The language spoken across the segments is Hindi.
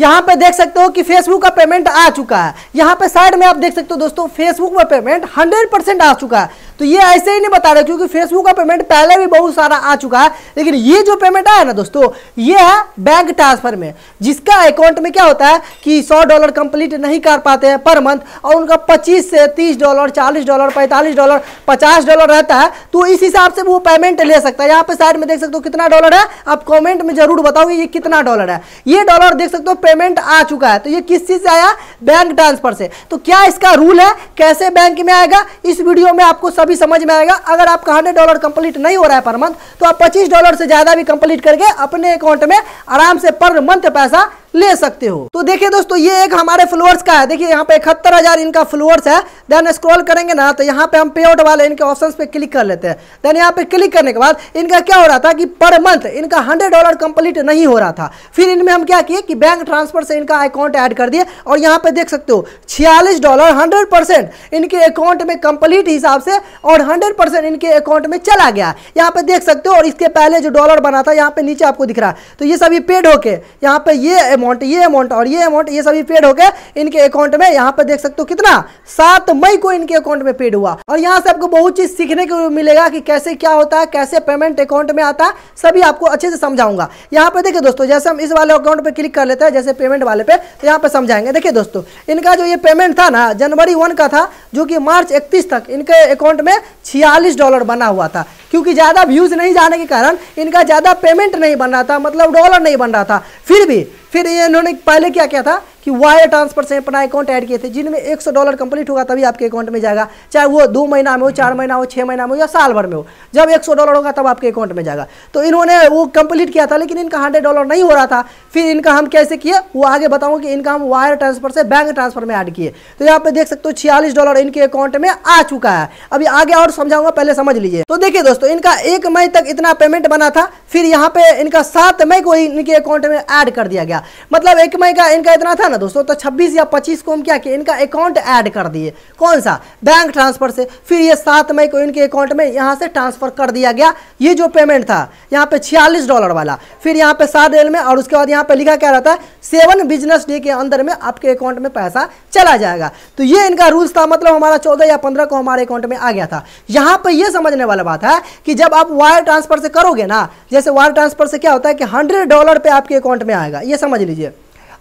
यहाँ पे देख सकते हो कि फेसबुक का पेमेंट आ चुका है यहाँ पे साइड में आप देख सकते हो दोस्तों फेसबुक में पेमेंट 100 परसेंट आ चुका है तो ये ऐसे ही नहीं बता रहे क्योंकि फेसबुक का पेमेंट पहले भी बहुत सारा आ चुका है लेकिन ये जो पेमेंट आया ना दोस्तों ये है बैंक ट्रांसफर में जिसका अकाउंट में क्या होता है कि सौ डॉलर कंप्लीट नहीं कर पाते हैं पर मंथ और उनका पच्चीस से तीस डॉलर चालीस डॉलर पैंतालीस डॉलर पचास डॉलर रहता है तो इस हिसाब से वो पेमेंट ले सकता है यहाँ पे साइड में देख सकते हो कितना डॉलर है आप कॉमेंट में जरूर बताओगे ये कितना डॉलर है ये डॉलर देख सकते हो पेमेंट आ चुका है तो ये किस चीज़ से आया बैंक ट्रांसफर से तो क्या इसका रूल है कैसे बैंक में आएगा इस वीडियो में आपको सभी समझ में आएगा अगर आपका हंड्रेड डॉलर कंप्लीट नहीं हो रहा है पर मंथ तो आप पच्चीस डॉलर से ज़्यादा भी कंप्लीट करके अपने अकाउंट में आराम से पर मंथ पैसा ले सकते हो तो देखिए दोस्तों ये एक हमारे फ्लोअर्स का है देखिए यहाँ पे इकहत्तर हजार इनका फ्लोअर्स है देन स्क्रॉल करेंगे ना तो यहाँ पे हम पे आउट वाले इनके ऑप्शन पे क्लिक कर लेते हैं देन यहाँ पे क्लिक करने के बाद इनका क्या हो रहा था कि पर मंथ इनका हंड्रेड डॉलर कंप्लीट नहीं हो रहा था फिर इनमें हम क्या किए कि बैंक ट्रांसफर से इनका अकाउंट ऐड कर दिए और यहाँ पे देख सकते हो छियालीस डॉलर हंड्रेड इनके अकाउंट में कंप्लीट हिसाब से और हंड्रेड इनके अकाउंट में चला गया यहाँ पे देख सकते हो और इसके पहले जो डॉलर बना था यहाँ पे नीचे आपको दिख रहा है तो ये सभी पेड होके यहाँ पे ये अमाउंट ये अमाउंट और ये अमाउंट ये सभी पेड होकर इनके अकाउंट में यहाँ पर देख सकते हो कितना सात मई को इनके अकाउंट में पेड हुआ और यहाँ से आपको बहुत चीज सीखने को मिलेगा कि कैसे क्या होता है कैसे पेमेंट अकाउंट में आता है सभी आपको अच्छे से समझाऊंगा यहाँ पे देखिए दोस्तों जैसे हम इस वाले अकाउंट पर क्लिक कर लेते हैं जैसे पेमेंट वाले पे तो यहाँ पे समझाएंगे देखिए दोस्तों इनका जो ये पेमेंट था ना जनवरी वन का था जो कि मार्च इकतीस तक इनके अकाउंट में छियालीस डॉलर बना हुआ था क्योंकि ज़्यादा व्यूज़ नहीं जाने के कारण इनका ज़्यादा पेमेंट नहीं बन रहा था मतलब डॉलर नहीं बन रहा था फिर भी फिर इन्होंने पहले क्या किया था कि वायर ट्रांसफर से अपना अकाउंट ऐड किए थे जिनमें एक सौ डॉलर कंप्लीट होगा तभी आपके अकाउंट में जाएगा चाहे वो दो महीना में हो चार महीना हो छः महीना में हो या साल भर में हो जब एक सौ डॉलर होगा तब आपके अकाउंट में जाएगा तो इन्होंने वो कंप्लीट किया था लेकिन इनका हंड्रेड डॉलर नहीं हो रहा था फिर इनका हम कैसे किए वो आगे बताऊँ कि इनका हम वायर ट्रांसफर से बैंक ट्रांसफर में ऐड किए तो यहाँ पे देख सकते हो छियालीस डॉलर इनके अकाउंट में आ चुका है अभी आगे और समझाऊंगा पहले समझ लीजिए तो देखिए दोस्तों इनका एक मई तक इतना पेमेंट बना था फिर यहाँ पे इनका सात मई को ही इनके अकाउंट में ऐड कर दिया गया मतलब एक मई का इनका इतना था ना किया दोस्तों तो 26 या 25 को हम क्या किया इनका अकाउंट ऐड कर दिए कौन सा बैंक ट्रांसफर से फिर ये सात मई को इनके अकाउंट में यहाँ से ट्रांसफर कर दिया गया ये जो पेमेंट था यहाँ पे 46 डॉलर वाला फिर यहाँ पे सात रेल में और उसके बाद यहाँ पे लिखा क्या रहता है सेवन बिजनेस डे के अंदर में आपके अकाउंट में पैसा चला जाएगा तो ये इनका रूल्स था मतलब हमारा चौदह या पंद्रह को हमारे अकाउंट में आ गया था यहाँ पर यह समझने वाला बात है कि जब आप वायर ट्रांसफर से करोगे ना जैसे वायर ट्रांसफर से क्या होता है कि हंड्रेड डॉलर पर आपके अकाउंट में आएगा ये समझ लीजिए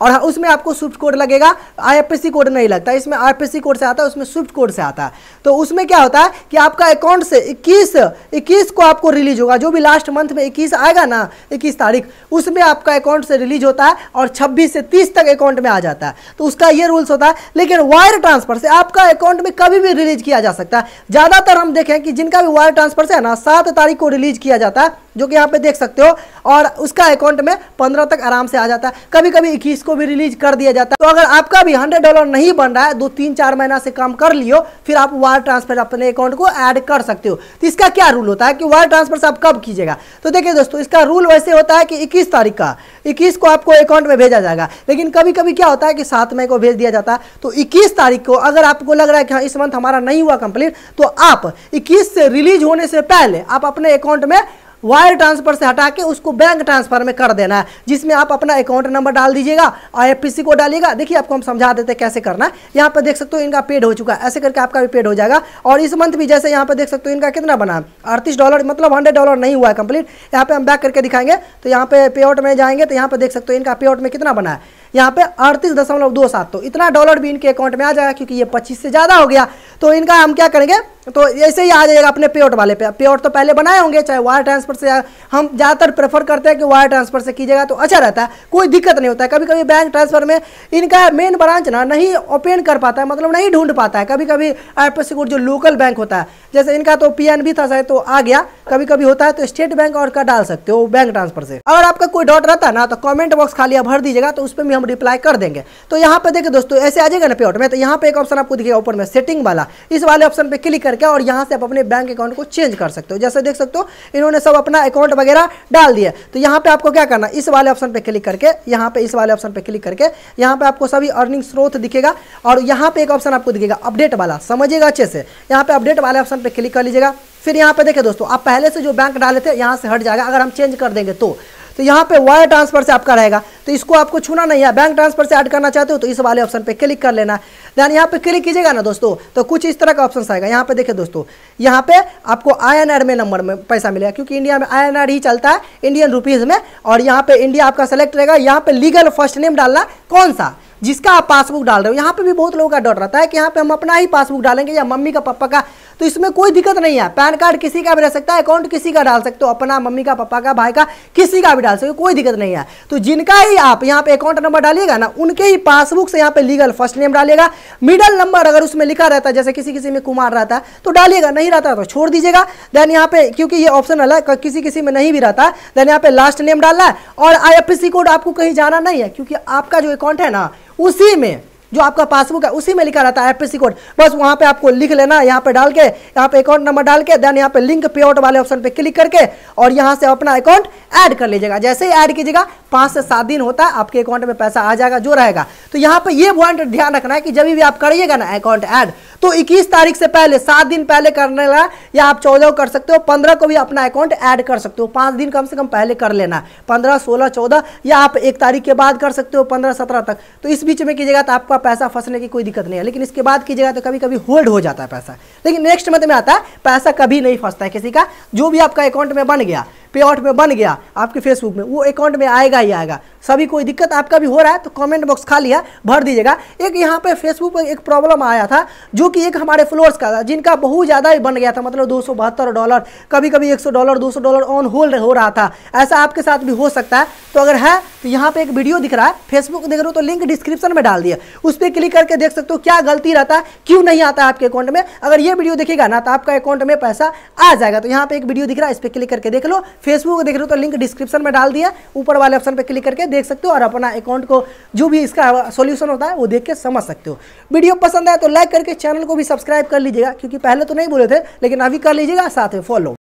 और हाँ, उसमें आपको स्विफ्ट कोड लगेगा आई कोड नहीं लगता इसमें आई कोड से आता है उसमें स्विफ्ट कोड से आता है तो उसमें क्या होता है कि आपका अकाउंट से इक्कीस इक्कीस को आपको रिलीज होगा जो भी लास्ट मंथ में इक्कीस आएगा ना इक्कीस तारीख उसमें आपका अकाउंट से रिलीज होता है और छब्बीस से तीस तक अकाउंट में आ जाता है तो उसका ये रूल्स होता है लेकिन वायर ट्रांसफर से आपका अकाउंट में कभी भी रिलीज किया जा सकता है ज़्यादातर हम देखें कि जिनका भी वायर ट्रांसफर से है ना सात तारीख को रिलीज किया जाता है जो कि यहाँ पे देख सकते हो और उसका अकाउंट में पंद्रह तक आराम से आ जाता है कभी कभी इक्कीस को भी रिलीज कर दिया जाता है तो अगर आपका भी हंड्रेड डॉलर नहीं बन रहा है दो तीन चार महीना से काम कर लियो फिर आप वायर ट्रांसफर अपने अकाउंट को ऐड कर सकते हो तो इसका क्या रूल होता है कि वायर ट्रांसफर से आप कब कीजिएगा तो देखिए दोस्तों इसका रूल वैसे होता है कि इक्कीस तारीख का इक्कीस को आपको अकाउंट में भेजा जाएगा लेकिन कभी कभी क्या होता है कि सात मई को भेज दिया जाता है तो इक्कीस तारीख को अगर आपको लग रहा है कि हाँ इस मंथ हमारा नहीं हुआ कंप्लीट तो आप इक्कीस से रिलीज होने से पहले आप अपने अकाउंट में वायर ट्रांसफर से हटा के उसको बैंक ट्रांसफर में कर देना है जिसमें आप अपना अकाउंट नंबर डाल दीजिएगा आई को डालिएगा देखिए आपको हम समझा देते हैं कैसे करना है यहाँ पर देख सकते हो इनका पेड हो चुका है ऐसे करके आपका भी पेड हो जाएगा और इस मंथ भी जैसे यहाँ पर देख सकते हो इनका कितना बना अड़तीस डॉलर मतलब हंड्रेड डॉलर नहीं हुआ है कंप्लीट यहाँ पर हम बैक करके दिखाएंगे तो यहाँ पे पे आउट में जाएंगे तो यहाँ पर देख सकते हो इनका पे आउट में कितना बना है यहाँ पे अड़तीस दशमलव दो सात तो इतना डॉलर भी इनके अकाउंट में आ जाएगा क्योंकि ये पच्चीस से ज़्यादा हो गया तो इनका हम क्या करेंगे तो ऐसे ही आ जाएगा अपने पे आउट वाले पे पे आउट तो पहले बनाए होंगे चाहे वायर ट्रांसफर ट्रांसफर से हम ज़्यादातर प्रेफर करते हैं कि वायर ट्रांसफर से कीजिएगा तो अच्छा रहता है कोई दिक्कत नहीं होता है कभी कभी बैंक ट्रांसफर में इनका मेन ब्रांच ना नहीं ओपन कर पाता है मतलब नहीं ढूंढ पाता है कभी कभी आई जो लोकल बैंक होता है जैसे इनका तो पी था शायद तो आ गया कभी कभी होता है तो स्टेट बैंक और का डाल सकते हो बैंक ट्रांसफर से अगर आपका कोई डॉट रहता है ना तो कॉमेंट बॉक्स खाली भर दीजिएगा तो उस पर भी हम रिप्लाई कर देंगे तो यहाँ पे देखिए दोस्तों ऐसे आ जाएगा ना पेट में तो यहाँ पे एक ऑप्शन आपको दिखेगा ऊपर में सेटिंग वाला इस वाले ऑप्शन पे क्लिक करके और यहाँ से आप अपने बैंक अकाउंट को चेंज कर सकते हो जैसे देख सकते हो इन्होंने सब अपना अकाउंट वगैरह डाल दिया तो यहाँ पे आपको क्या करना इस वाले ऑप्शन पे क्लिक करके यहाँ पे इस वाले ऑप्शन पे क्लिक करके यहाँ पे आपको सभी अर्निंग स्रोत दिखेगा और यहाँ पे एक ऑप्शन आपको दिखेगा अपडेट वाला समझिएगा अच्छे से यहाँ पे अपडेट वाले ऑप्शन पे क्लिक कर लीजिएगा फिर यहाँ पे देखिए दोस्तों आप पहले से जो बैंक डाले थे यहाँ से हट जाएगा अगर हम चेंज कर देंगे तो तो यहाँ पे वायर ट्रांसफर से आपका रहेगा तो इसको आपको छूना नहीं है बैंक ट्रांसफर से ऐड करना चाहते हो तो इस वाले ऑप्शन पे क्लिक कर लेना ध्यान यहाँ पे क्लिक कीजिएगा ना दोस्तों तो कुछ इस तरह का ऑप्शन आएगा यहाँ पे देखिए दोस्तों यहाँ पे आपको आई में नंबर में पैसा मिलेगा क्योंकि इंडिया में आई ही चलता है इंडियन रुपीज़ में और यहाँ पे इंडिया आपका सेलेक्ट रहेगा यहाँ पे लीगल फर्स्ट नेम डालना कौन सा जिसका आप पासबुक डाल रहे हो यहाँ पे भी बहुत लोगों का डर रहता है कि यहाँ पे हम अपना ही पासबुक डालेंगे या मम्मी का पापा का तो इसमें कोई दिक्कत नहीं है पैन कार्ड किसी का भी रह सकता है अकाउंट किसी का डाल सकते हो अपना मम्मी का पापा का भाई का किसी का भी डाल सकते हो कोई दिक्कत नहीं है तो जिनका ही आप यहाँ पे अकाउंट नंबर डालिएगा ना उनके ही पासबुक से यहाँ पे लीगल फर्स्ट नेम डालिएगा मिडल नंबर अगर उसमें लिखा रहता है जैसे किसी किसी में कुमार रहता है तो डालिएगा नहीं रहता तो छोड़ दीजिएगा देन यहाँ पे क्योंकि ये ऑप्शन है किसी किसी में नहीं भी रहता देन यहाँ पे लास्ट नेम डालना है और आई कोड आपको कहीं जाना नहीं है क्योंकि आपका जो अकाउंट है ना उसी में जो आपका पासबुक है उसी में लिखा रहता है एफ कोड बस वहाँ पे आपको लिख लेना यहाँ पे डाल के यहाँ पे अकाउंट नंबर डाल के देन यहाँ पे लिंक पे आउट वाले ऑप्शन पे क्लिक करके और यहाँ से अपना अकाउंट ऐड कर लीजिएगा जैसे ही ऐड कीजिएगा पाँच से सात दिन होता है आपके अकाउंट में पैसा आ जाएगा जो रहेगा तो यहाँ पर ये पॉइंट ध्यान रखना है कि जब भी आप करिएगा ना अकाउंट ऐड तो 21 तारीख से पहले सात दिन पहले करने लगा या आप चौदह को कर सकते हो पंद्रह को भी अपना अकाउंट ऐड कर सकते हो पांच दिन कम से कम पहले कर लेना पंद्रह सोलह चौदह या आप एक तारीख के बाद कर सकते हो पंद्रह सत्रह तक तो इस बीच में कीजिएगा तो आपका पैसा फंसने की कोई दिक्कत नहीं है लेकिन इसके बाद कीजिएगा तो कभी कभी होल्ड हो जाता है पैसा लेकिन नेक्स्ट मंथ में आता है पैसा कभी नहीं फंसता है किसी का जो भी आपका अकाउंट में बन गया पे आउट में बन गया आपके फेसबुक में वो अकाउंट में आएगा ही आएगा सभी कोई दिक्कत आपका भी हो रहा है तो कमेंट बॉक्स खा लिया भर दीजिएगा एक यहाँ पे फेसबुक पर एक प्रॉब्लम आया था जो कि एक हमारे फ्लोर्स का था जिनका बहुत ज़्यादा ही बन गया था मतलब दो डॉलर कभी कभी 100 डॉलर 200 डॉलर ऑन होल्ड हो रहा था ऐसा आपके साथ भी हो सकता है तो अगर है तो यहाँ पर एक वीडियो दिख रहा है फेसबुक देख रहे हो तो लिंक डिस्क्रिप्शन में डाल दिया उस पर क्लिक करके देख सकते हो क्या गलती रहता है क्यों नहीं आता आपके अकाउंट में अगर ये वीडियो देखेगा ना तो आपका अकाउंट में पैसा आ जाएगा तो यहाँ पे एक वीडियो दिख रहा है इस पर क्लिक करके देख लो फेसबुक देख रहे हो तो लिंक डिस्क्रिप्शन में डाल दिया ऊपर वाले ऑप्शन पर क्लिक करके देख सकते हो और अपना अकाउंट को जो भी इसका सोल्यूशन होता है वो देख के समझ सकते हो वीडियो पसंद आए तो लाइक करके चैनल को भी सब्सक्राइब कर लीजिएगा क्योंकि पहले तो नहीं बोले थे लेकिन अभी कर लीजिएगा साथ में फॉलो